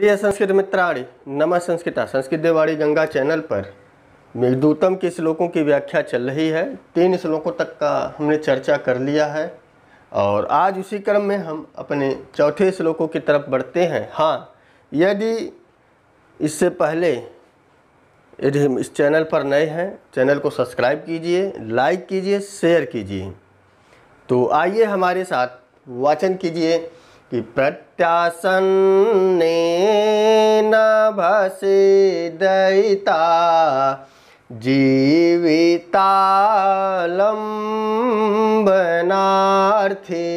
प्रिय संस्कृत मित्राणी नमः संस्कृता संस्कृत देवाड़ी गंगा चैनल पर मेघदूतम के श्लोकों की व्याख्या चल रही है तीन श्लोकों तक का हमने चर्चा कर लिया है और आज उसी क्रम में हम अपने चौथे श्लोकों की तरफ बढ़ते हैं हाँ यदि इससे पहले यदि हम इस चैनल पर नए हैं चैनल को सब्सक्राइब कीजिए लाइक कीजिए शेयर कीजिए तो आइए हमारे साथ वाचन कीजिए कि न भसि दयिता जीवितालम्बनार्थि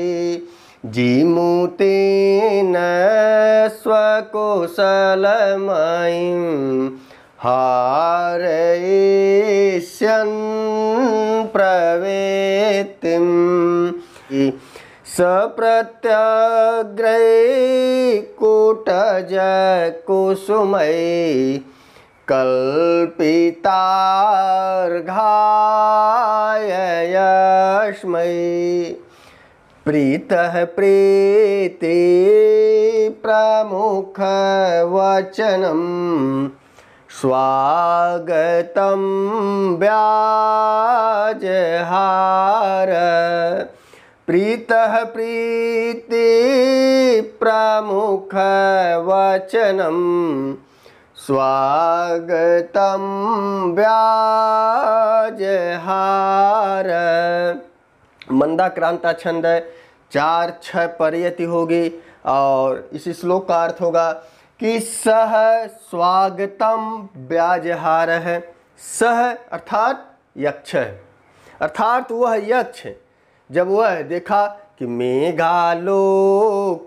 जीमूतेन स्वकोशलमयिं हारयिष्यन् प्रवेतिम् सप्रत्यग्रैकोटजकुसुमै कल्पितार्घाययस्मै प्रीत प्रीति प्रमुखवचनं स्वागतं व्याजहार प्रीतः प्रीति प्रमुख वचनम स्वागत व्याजहार मंदाक्रांता छंद चार छ पर्यति होगी और इस श्लोक का अर्थ होगा कि सह स्वागतम हार है सह अर्थात यक्ष अर्थात वह यक्ष जब वह देखा कि मेघालो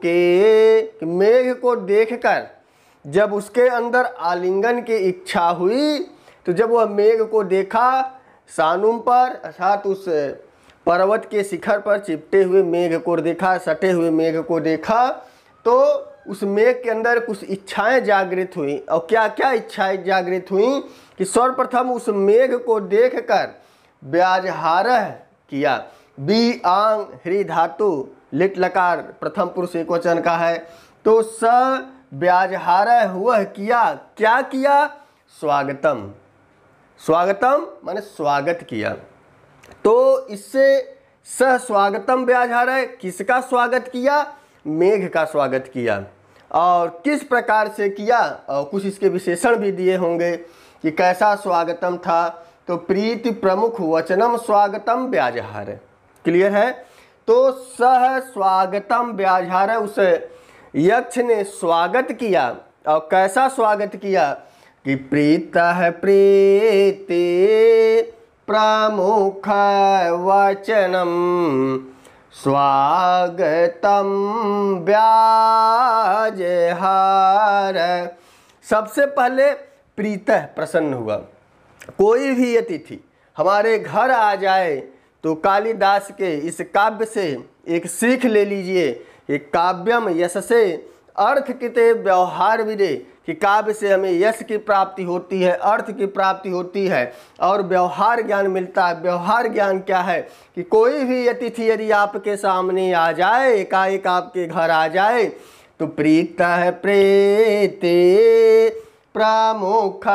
के कि मेघ को देखकर जब उसके अंदर आलिंगन की इच्छा हुई तो जब वह मेघ को देखा सानुम पर अर्थात उस पर्वत के शिखर पर चिपटे हुए मेघ को देखा सटे हुए मेघ को देखा तो उस मेघ के अंदर कुछ इच्छाएं जागृत हुई और क्या क्या इच्छाएं जागृत हुई कि सर्वप्रथम उस मेघ को देखकर हार किया बी आंग ह्री धातु लिट लकार प्रथम पुरुष एक वचन का है तो स हार हुआ किया क्या किया स्वागतम स्वागतम माने स्वागत किया तो इससे स स्वागतम ब्याज है किसका स्वागत किया मेघ का स्वागत किया और किस प्रकार से किया और कुछ इसके विशेषण भी दिए होंगे कि कैसा स्वागतम था तो प्रीति प्रमुख वचनम स्वागतम ब्याज है क्लियर है तो सह स्वागतम व्याधार उस यक्ष ने स्वागत किया और कैसा स्वागत किया कि प्रीत प्रीति प्रमुख वचनम स्वागतम व्याजहार सबसे पहले प्रीत प्रसन्न हुआ कोई भी अतिथि हमारे घर आ जाए तो कालिदास के इस काव्य से एक सीख ले लीजिए कि काव्यम यश से अर्थ किते व्यवहार विदे कि काव्य से हमें यश की प्राप्ति होती है अर्थ की प्राप्ति होती है और व्यवहार ज्ञान मिलता है व्यवहार ज्ञान क्या है कि कोई भी अतिथि यदि आपके सामने आ जाए एकाएक आपके घर आ जाए तो प्रीता है प्रेते प्रमुख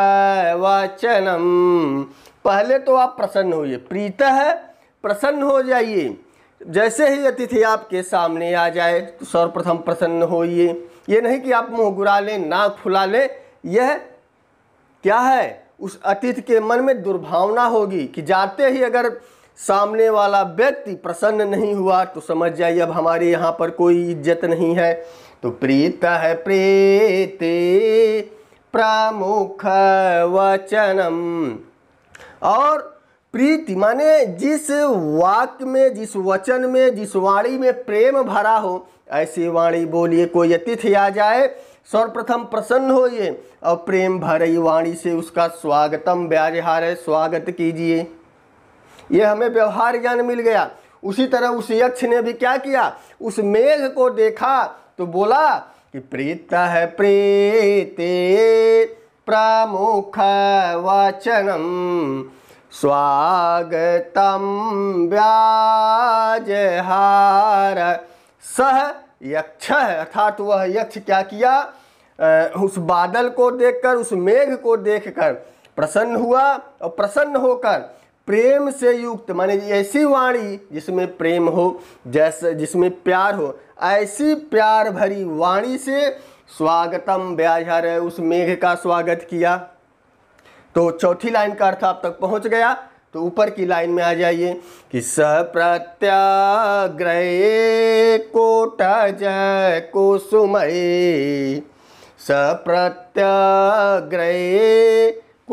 वचनम पहले तो आप प्रसन्न होइए प्रीत है प्रसन्न हो जाइए जैसे ही अतिथि आपके सामने आ जाए तो सर्वप्रथम प्रसन्न होइए ये नहीं कि आप मुँह गुरा लें नाक फुला लें यह क्या है उस अतिथि के मन में दुर्भावना होगी कि जाते ही अगर सामने वाला व्यक्ति प्रसन्न नहीं हुआ तो समझ जाइए अब हमारे यहाँ पर कोई इज्जत नहीं है तो प्रीत है प्रेते प्रमुख वचनम और प्रीति माने जिस वाक्य में जिस वचन में जिस वाणी में प्रेम भरा हो ऐसी वाणी बोलिए कोई अतिथि आ जाए सर्वप्रथम प्रसन्न होइए और प्रेम भरी वाणी से उसका स्वागतम व्याजहार है स्वागत कीजिए यह हमें व्यवहार ज्ञान मिल गया उसी तरह उस यक्ष ने भी क्या किया उस मेघ को देखा तो बोला कि प्रीता है प्रीते प्रमुख वचनम स्वागतं हार सह यक्ष अर्थात वह यक्ष क्या किया उस बादल को देखकर उस मेघ को देखकर प्रसन्न हुआ और प्रसन्न होकर प्रेम से युक्त माने ऐसी वाणी जिसमें प्रेम हो जैसे जिसमें प्यार हो ऐसी प्यार भरी वाणी से स्वागतम हर उस मेघ का स्वागत किया तो चौथी लाइन का अर्थ आप तक पहुंच गया तो ऊपर की लाइन में आ जाइए कि स प्रत्याग्रह कोट जय कुसुमय स प्रत्याग्रह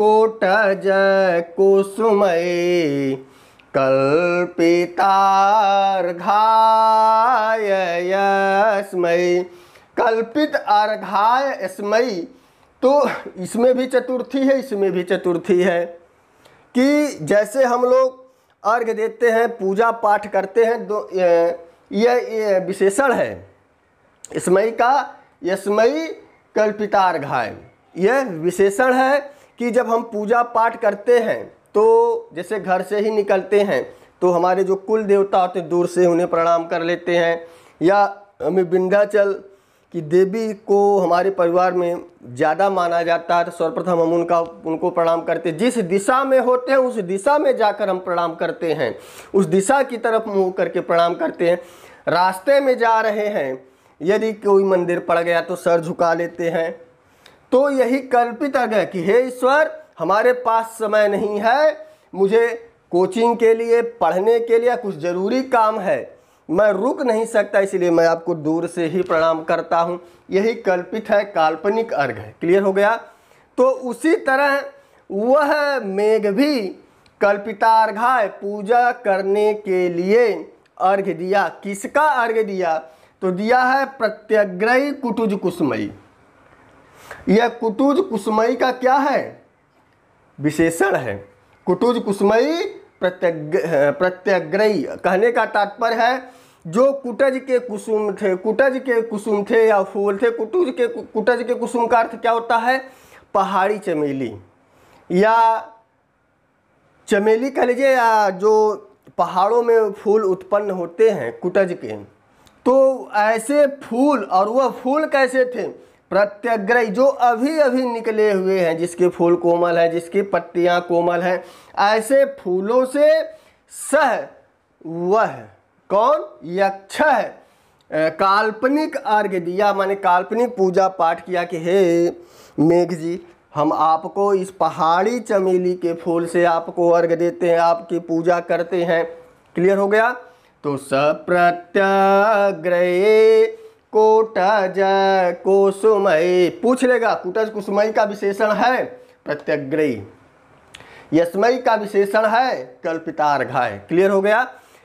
कोट जय कुसुमय कल्पितार्घाय यस्मै कल्पित अर्घाय स्मयी तो इसमें भी चतुर्थी है इसमें भी चतुर्थी है कि जैसे हम लोग अर्घ देते हैं पूजा पाठ करते हैं दो यह विशेषण है इसमई का यस्मयी कल्पितार्घाय यह विशेषण है कि जब हम पूजा पाठ करते हैं तो जैसे घर से ही निकलते हैं तो हमारे जो कुल देवता होते दूर से उन्हें प्रणाम कर लेते हैं या हमें विंध्याचल कि देवी को हमारे परिवार में ज़्यादा माना जाता है तो सर्वप्रथम हम उनका उनको प्रणाम करते जिस दिशा में होते हैं उस दिशा में जाकर हम प्रणाम करते हैं उस दिशा की तरफ मुँह करके प्रणाम करते हैं रास्ते में जा रहे हैं यदि कोई मंदिर पड़ गया तो सर झुका लेते हैं तो यही कल्पित अर्घ है कि हे ईश्वर हमारे पास समय नहीं है मुझे कोचिंग के लिए पढ़ने के लिए कुछ ज़रूरी काम है मैं रुक नहीं सकता इसलिए मैं आपको दूर से ही प्रणाम करता हूँ यही कल्पित है काल्पनिक अर्घ है क्लियर हो गया तो उसी तरह वह मेघ भी कल्पितार्घाय पूजा करने के लिए अर्घ दिया किसका अर्घ दिया तो दिया है प्रत्यग्रही कुटुज कुसमयी यह कुटुज कुसमयी का क्या है विशेषण है कुटुज कुसमयी प्रत्यग्र कहने का तात्पर्य है जो कुटज के कुसुम थे कुटज के कुसुम थे या फूल थे कुटुज के कुटज के कुसुम का अर्थ क्या होता है पहाड़ी चमेली या चमेली कह लीजिए या जो पहाड़ों में फूल उत्पन्न होते हैं कुटज के तो ऐसे फूल और वह फूल कैसे थे प्रत्यग्रह जो अभी अभी निकले हुए हैं जिसके फूल कोमल हैं जिसकी पत्तियां कोमल हैं ऐसे फूलों से सह वह कौन यक्ष है काल्पनिक अर्घ दिया माने काल्पनिक पूजा पाठ किया कि हे मेघ जी हम आपको इस पहाड़ी चमेली के फूल से आपको अर्घ देते हैं आपकी पूजा करते हैं क्लियर हो गया तो सप्रत्यग्रय कोटज कुसुमयी पूछ लेगा कुटज कुसुमई का विशेषण है प्रत्यग्रही यशमयी का विशेषण है कल्पितार्घ क्लियर हो गया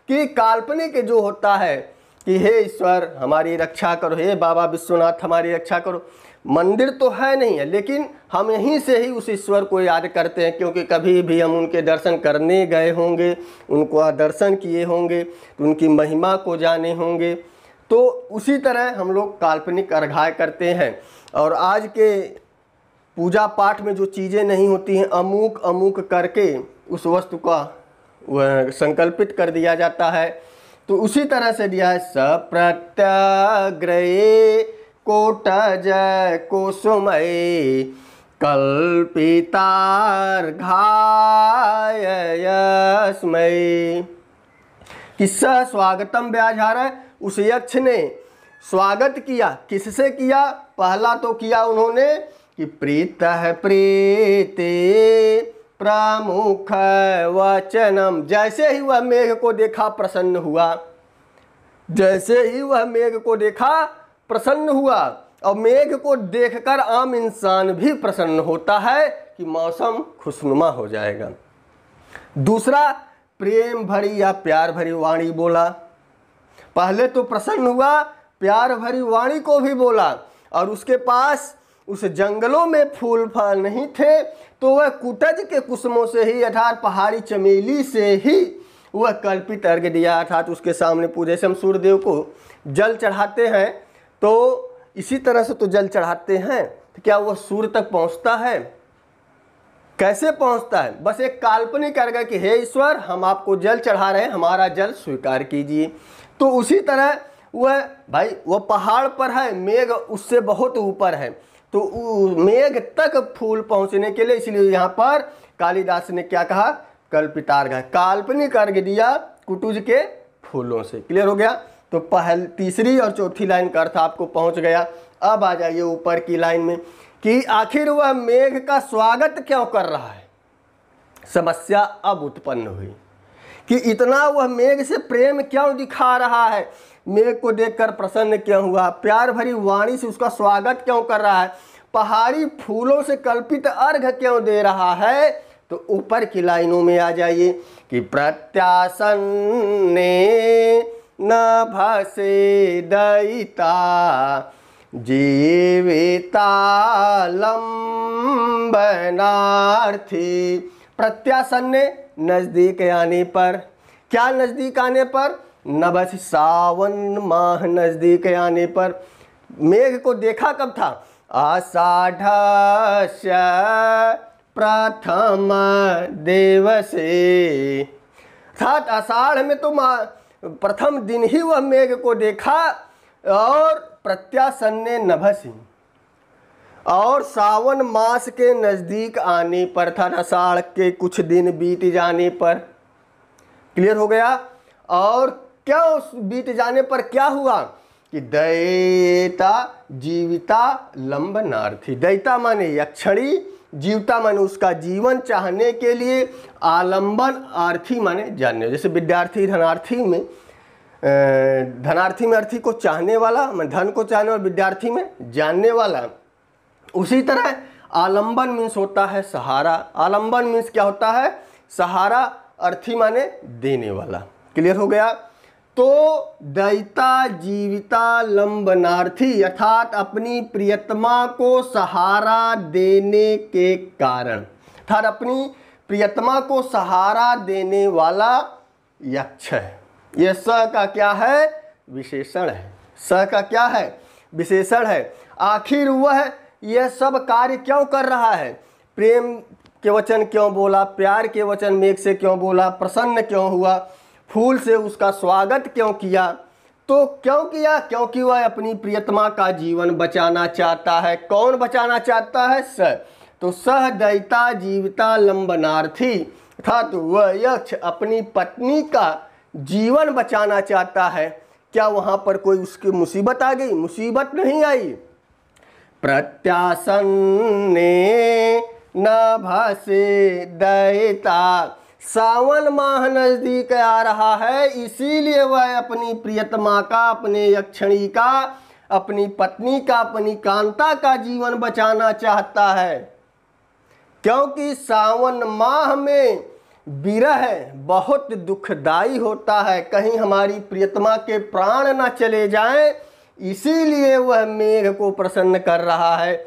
कि काल्पनिक जो होता है कि हे ईश्वर हमारी रक्षा करो हे बाबा विश्वनाथ हमारी रक्षा करो मंदिर तो है नहीं है लेकिन हम यहीं से ही उस ईश्वर को याद करते हैं क्योंकि कभी भी हम उनके दर्शन करने गए होंगे उनको दर्शन किए होंगे उनकी महिमा को जाने होंगे तो उसी तरह हम लोग काल्पनिक अर्घाय करते हैं और आज के पूजा पाठ में जो चीज़ें नहीं होती हैं अमुक अमुक करके उस वस्तु का संकल्पित कर दिया जाता है तो उसी तरह से दिया है कोट कोटज कुसुमये कल्पितार्घायस्मय किस्सा स्वागतम ब्याज हार उस यक्ष ने स्वागत किया किससे किया पहला तो किया उन्होंने कि प्रीत है प्रीते प्रमुख वचनम जैसे ही वह मेघ को देखा प्रसन्न हुआ जैसे ही वह मेघ को देखा प्रसन्न हुआ और मेघ को देखकर आम इंसान भी प्रसन्न होता है कि मौसम खुशनुमा हो जाएगा दूसरा प्रेम भरी या प्यार भरी वाणी बोला पहले तो प्रसन्न हुआ प्यार भरी वाणी को भी बोला और उसके पास उस जंगलों में फूल फल नहीं थे तो वह कुटज के कुसमों से ही अर्थात पहाड़ी चमेली से ही वह कल्पित अर्घ दिया अर्थात उसके सामने पूरे से हम सूर्यदेव को जल चढ़ाते हैं तो इसी तरह से तो जल चढ़ाते हैं तो क्या वह सूर्य तक पहुंचता है कैसे पहुंचता है बस एक काल्पनिक अर्घ कि हे ईश्वर हम आपको जल चढ़ा रहे हैं हमारा जल स्वीकार कीजिए तो उसी तरह वह भाई वह पहाड़ पर है मेघ उससे बहुत ऊपर है तो मेघ तक फूल पहुंचने के लिए इसलिए यहाँ पर कालिदास ने क्या कहा कल्पितार्घ काल्पनिक अर्घ दिया कुटुज के फूलों से क्लियर हो गया तो पहल तीसरी और चौथी लाइन का अर्थ आपको पहुंच गया अब आ जाइए ऊपर की लाइन में कि आखिर वह मेघ का स्वागत क्यों कर रहा है समस्या अब उत्पन्न हुई कि इतना वह मेघ से प्रेम क्यों दिखा रहा है मेघ को देखकर प्रसन्न क्यों हुआ प्यार भरी वाणी से उसका स्वागत क्यों कर रहा है पहाड़ी फूलों से कल्पित अर्घ क्यों दे रहा है तो ऊपर की लाइनों में आ जाइए कि प्रत्यासन ने न भसे दईता जीविता लंबनार्थी प्रत्यासन ने नज़दीक आने पर क्या नज़दीक आने पर नभस सावन माह नज़दीक आने पर मेघ को देखा कब था आषाढ़ प्रथम देवसे अर्थात आषाढ़ में तो प्रथम दिन ही वह मेघ को देखा और प्रत्यासन ने नभसी और सावन मास के नज़दीक आने पर था अषाढ़ के कुछ दिन बीत जाने पर क्लियर हो गया और क्या उस बीत जाने पर क्या हुआ कि दैता जीविता लंबनार्थी दैता माने यक्षणी जीवता माने उसका जीवन चाहने के लिए आलंबन आर्थी माने जानने जैसे विद्यार्थी धनार्थी में धनार्थी में अर्थी को चाहने वाला धन को चाहने वाला विद्यार्थी में जानने वाला उसी तरह आलंबन मीन्स होता है सहारा आलंबन मीन्स क्या होता है सहारा अर्थी माने देने वाला क्लियर हो गया तो दयिता जीविता लंबनार्थी अर्थात अपनी प्रियतमा को सहारा देने के कारण अर्थात अपनी प्रियतमा को सहारा देने वाला यक्ष है यह स का क्या है विशेषण है स का क्या है विशेषण है आखिर वह यह सब कार्य क्यों कर रहा है प्रेम के वचन क्यों बोला प्यार के वचन मेघ से क्यों बोला प्रसन्न क्यों हुआ फूल से उसका स्वागत क्यों किया तो क्यों किया क्योंकि वह अपनी प्रियतमा का जीवन बचाना चाहता है कौन बचाना चाहता है स तो सह दयिता जीविता लंबनार्थी अर्थात तो वह यक्ष अपनी पत्नी का जीवन बचाना चाहता है क्या वहाँ पर कोई उसकी मुसीबत आ गई मुसीबत नहीं आई प्रत्यासन्ने न भसे दयता सावन माह नज़दीक आ रहा है इसीलिए वह अपनी प्रियतमा का अपने यक्षणी का अपनी पत्नी का अपनी कांता का जीवन बचाना चाहता है क्योंकि सावन माह में विरह बहुत दुखदाई होता है कहीं हमारी प्रियतमा के प्राण ना चले जाएं इसीलिए वह मेघ को प्रसन्न कर रहा है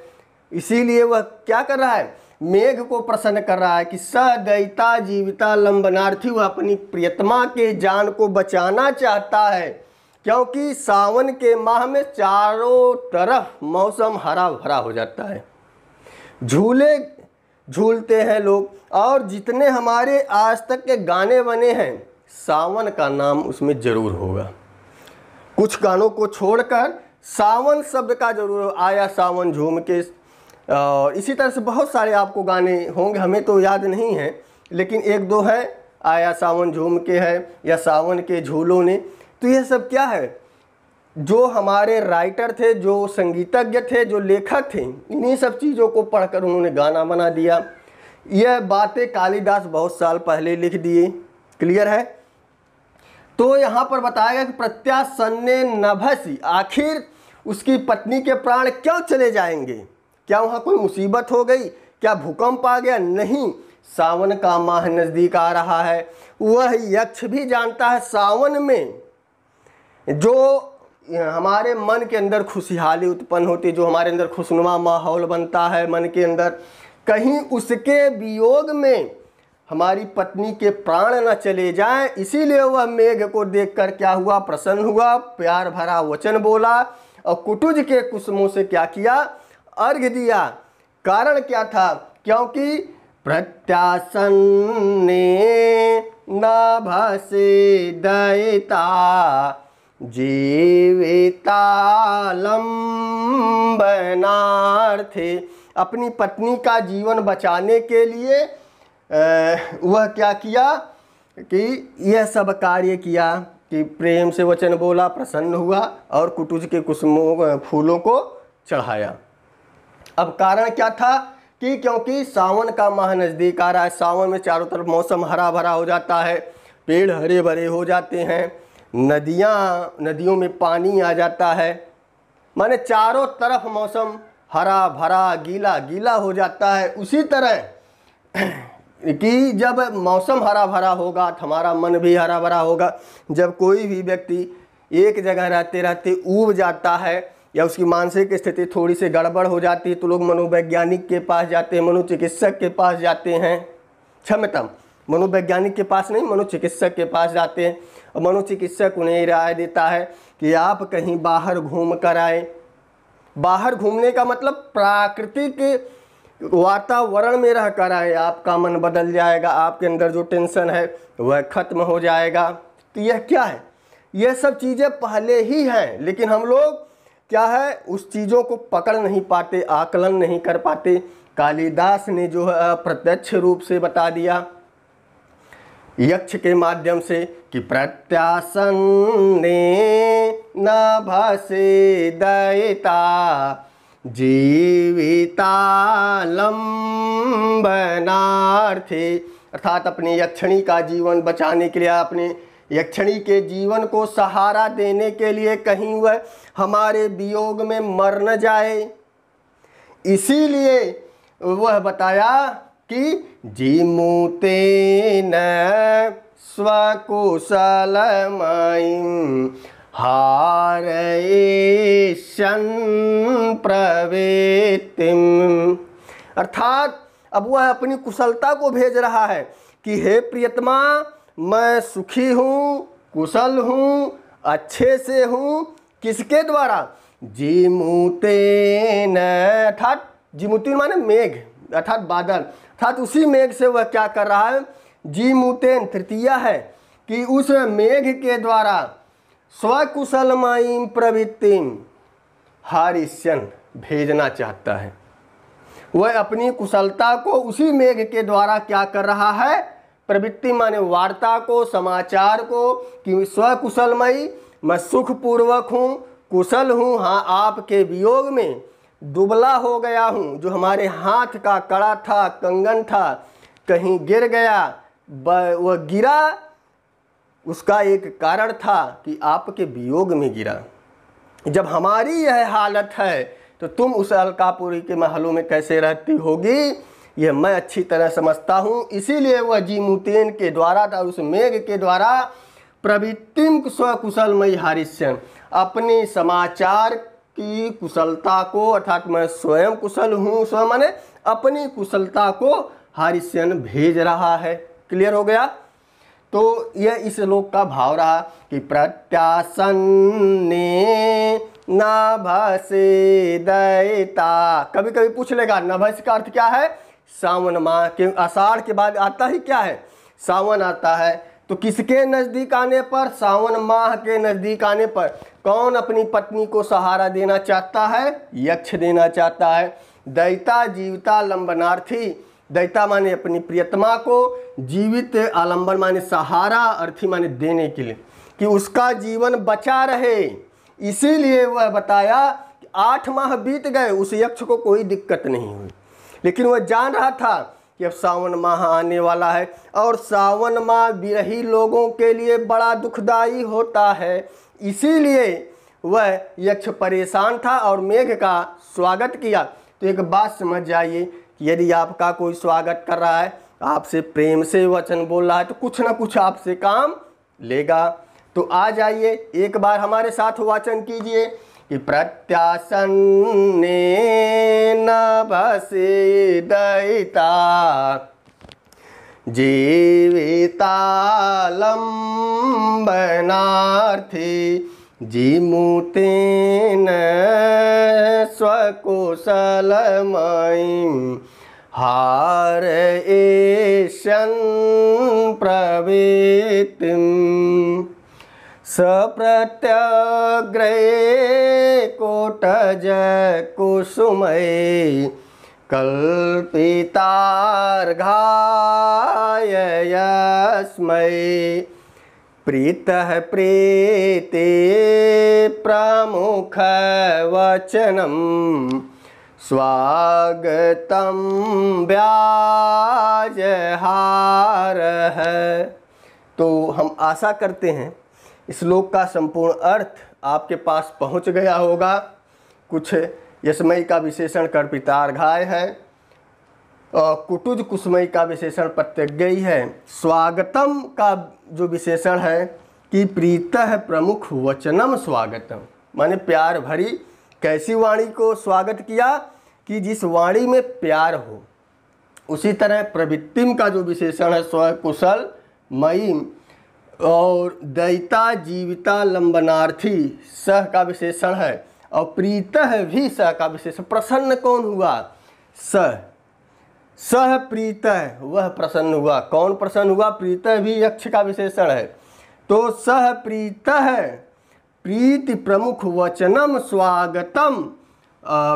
इसीलिए वह क्या कर रहा है मेघ को प्रसन्न कर रहा है कि सदयिता जीविता लंबनार्थी वह अपनी प्रियतमा के जान को बचाना चाहता है क्योंकि सावन के माह में चारों तरफ मौसम हरा भरा हो जाता है झूले झूलते हैं लोग और जितने हमारे आज तक के गाने बने हैं सावन का नाम उसमें ज़रूर होगा कुछ गानों को छोड़कर सावन शब्द का जरूर आया सावन झूम के इसी तरह से बहुत सारे आपको गाने होंगे हमें तो याद नहीं है लेकिन एक दो है आया सावन झूम के है या सावन के झूलों ने तो यह सब क्या है जो हमारे राइटर थे जो संगीतज्ञ थे जो लेखक थे इन्हीं सब चीज़ों को पढ़कर उन्होंने गाना बना दिया यह बातें कालिदास बहुत साल पहले लिख दिए क्लियर है तो यहाँ पर बताया गया कि प्रत्यासन ने नभसी आखिर उसकी पत्नी के प्राण क्यों चले जाएंगे क्या वहाँ कोई मुसीबत हो गई क्या भूकंप आ गया नहीं सावन का माह नज़दीक आ रहा है वह यक्ष भी जानता है सावन में जो हमारे मन के अंदर खुशहाली उत्पन्न होती जो हमारे अंदर खुशनुमा माहौल बनता है मन के अंदर कहीं उसके वियोग में हमारी पत्नी के प्राण न चले जाए इसीलिए वह मेघ को देखकर क्या हुआ प्रसन्न हुआ प्यार भरा वचन बोला और कुटुज के कुसुमों से क्या किया अर्घ दिया कारण क्या था क्योंकि प्रत्यासन ने न भसे दयता थे अपनी पत्नी का जीवन बचाने के लिए वह क्या किया कि यह सब कार्य किया कि प्रेम से वचन बोला प्रसन्न हुआ और कुटुज के कुसुमों फूलों को चढ़ाया अब कारण क्या था कि क्योंकि सावन का माह नज़दीक आ रहा है सावन में चारों तरफ मौसम हरा भरा हो जाता है पेड़ हरे भरे हो जाते हैं नदियाँ नदियों में पानी आ जाता है माने चारों तरफ मौसम हरा भरा गीला गीला हो जाता है उसी तरह कि जब मौसम हरा भरा होगा तो हमारा मन भी हरा भरा होगा जब कोई भी व्यक्ति एक जगह रहते रहते ऊब जाता है या उसकी मानसिक स्थिति थोड़ी सी गड़बड़ हो जाती है तो लोग मनोवैज्ञानिक के पास जाते हैं मनोचिकित्सक के पास जाते हैं क्षमतम मनोवैज्ञानिक के पास नहीं मनोचिकित्सक के पास जाते हैं और मनोचिकित्सक उन्हें राय देता है कि आप कहीं बाहर घूम कर आए बाहर घूमने का मतलब प्राकृतिक वातावरण में रह कर आए आपका मन बदल जाएगा आपके अंदर जो टेंशन है वह खत्म हो जाएगा तो यह क्या है यह सब चीज़ें पहले ही हैं लेकिन हम लोग क्या है उस चीज़ों को पकड़ नहीं पाते आकलन नहीं कर पाते कालिदास ने जो है अप्रत्यक्ष रूप से बता दिया यक्ष के माध्यम से कि प्रत्यासन ने न भसे दयता जीवितालंबनार्थे अर्थात अपने यक्षणी का जीवन बचाने के लिए अपने यक्षणी के जीवन को सहारा देने के लिए कहीं वह हमारे वियोग में मर न जाए इसीलिए वह बताया कि जी मुते न स्वकुशलमयी हारेशन प्रवेतिम अर्थात अब वह अपनी कुशलता को भेज रहा है कि हे प्रियतमा मैं सुखी हूँ कुशल हूँ अच्छे से हूँ किसके द्वारा न अर्थात जीमूतिन माने मेघ अर्थात बादल अर्थात उसी मेघ से वह क्या कर रहा है जीमूतेन तृतीया है कि उस मेघ के द्वारा माइम प्रवृत्तिम हारिश्यन भेजना चाहता है वह अपनी कुशलता को उसी मेघ के द्वारा क्या कर रहा है प्रवृत्ति माने वार्ता को समाचार को कि स्वकुशलमयी मैं सुखपूर्वक हूँ कुशल हूँ हाँ आपके वियोग में दुबला हो गया हूँ जो हमारे हाथ का कड़ा था कंगन था कहीं गिर गया वह गिरा उसका एक कारण था कि आपके वियोग में गिरा जब हमारी यह हालत है तो तुम उस अलकापुरी के महलों में कैसे रहती होगी यह मैं अच्छी तरह समझता हूँ इसीलिए वह जीमुतेन के द्वारा था उस मेघ के द्वारा प्रवृत्तिम मई हारिश्यन अपने समाचार की कुशलता को अर्थात मैं स्वयं कुशल हूँ स्वयं मैंने अपनी कुशलता को हरिश्यन भेज रहा है क्लियर हो गया तो यह इस लोक का भाव रहा कि प्रत्यासन ने नभसे दैता कभी कभी पूछ लेगा नभस का अर्थ क्या है सावन माह के आषाढ़ के बाद आता ही क्या है सावन आता है तो किसके नज़दीक आने पर सावन माह के नज़दीक आने पर कौन अपनी पत्नी को सहारा देना चाहता है यक्ष देना चाहता है दैता जीवता लंबनार्थी दैता माने अपनी प्रियतमा को जीवित आलंबन माने सहारा अर्थी माने देने के लिए कि उसका जीवन बचा रहे इसीलिए वह बताया कि आठ माह बीत गए उस यक्ष को कोई दिक्कत नहीं हुई लेकिन वह जान रहा था कि अब सावन माह आने वाला है और सावन माह विरही लोगों के लिए बड़ा दुखदायी होता है इसीलिए वह यक्ष परेशान था और मेघ का स्वागत किया तो एक बात समझ जाइए कि यदि आपका कोई स्वागत कर रहा है आपसे प्रेम से वचन बोल रहा है तो कुछ ना कुछ आपसे काम लेगा तो आ जाइए एक बार हमारे साथ वाचन कीजिए कि प्रत्याशन ने न बसे दैता न जिमुतेन स्वकुशलमयीं हारयिषन् प्रवेति सप्रत्याग्रे कोटजकुसुमये कल्पितार्घाय यस्मै प्रीतः प्रीतेप्रमुखवचनम् स्वागतम हार है तो हम आशा करते हैं श्लोक का संपूर्ण अर्थ आपके पास पहुंच गया होगा कुछ यशमय का विशेषण कर्पितार्घाय है और कुटुज कुसमय का विशेषण प्रत्यज्ञ है स्वागतम का जो विशेषण है कि प्रीत प्रमुख वचनम स्वागतम माने प्यार भरी कैसी वाणी को स्वागत किया कि जिस वाणी में प्यार हो उसी तरह प्रवृत्तिम का जो विशेषण है स्वकुशल मई और दयिता जीविता लंबनार्थी सह का विशेषण है और प्रीतः भी सह का विशेषण प्रसन्न कौन हुआ सह सह प्रीतः वह प्रसन्न हुआ कौन प्रसन्न हुआ प्रीतः भी यक्ष का विशेषण है तो सह प्रीतः प्रीति प्रमुख वचनम स्वागतम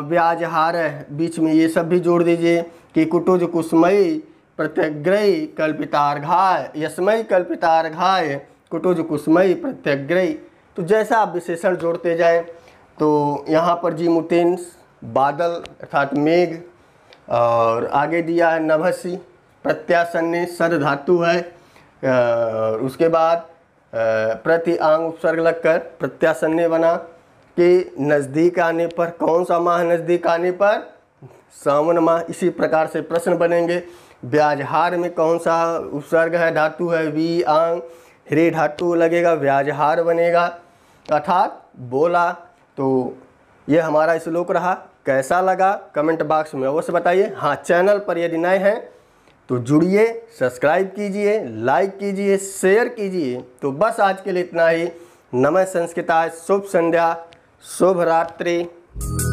व्याजहार बीच में ये सब भी जोड़ दीजिए कि कुटुज कुसमयी प्रत्यग्रय कल्पितार्घाय यशमयी कल्पितार्घाय कुटुज कुसमयी प्रत्यग्रय तो जैसा आप विशेषण जोड़ते जाए तो यहाँ पर जी मुतेन्स बादल अर्थात मेघ और आगे दिया है नभसी प्रत्यासन्य सद धातु है उसके बाद प्रति आंग उपसर्ग लगकर प्रत्यासन्य बना कि नज़दीक आने पर कौन सा माह नज़दीक आने पर सावन माह इसी प्रकार से प्रश्न बनेंगे व्याजहार में कौन सा उपसर्ग है धातु है वी आंग हृ धातु लगेगा व्याजहार बनेगा अर्थात बोला तो ये हमारा श्लोक रहा कैसा लगा कमेंट बॉक्स में अवश्य बताइए हाँ चैनल पर यदि नए हैं तो जुड़िए सब्सक्राइब कीजिए लाइक कीजिए शेयर कीजिए तो बस आज के लिए इतना ही नमः संस्कृताय शुभ संध्या शुभ रात्रि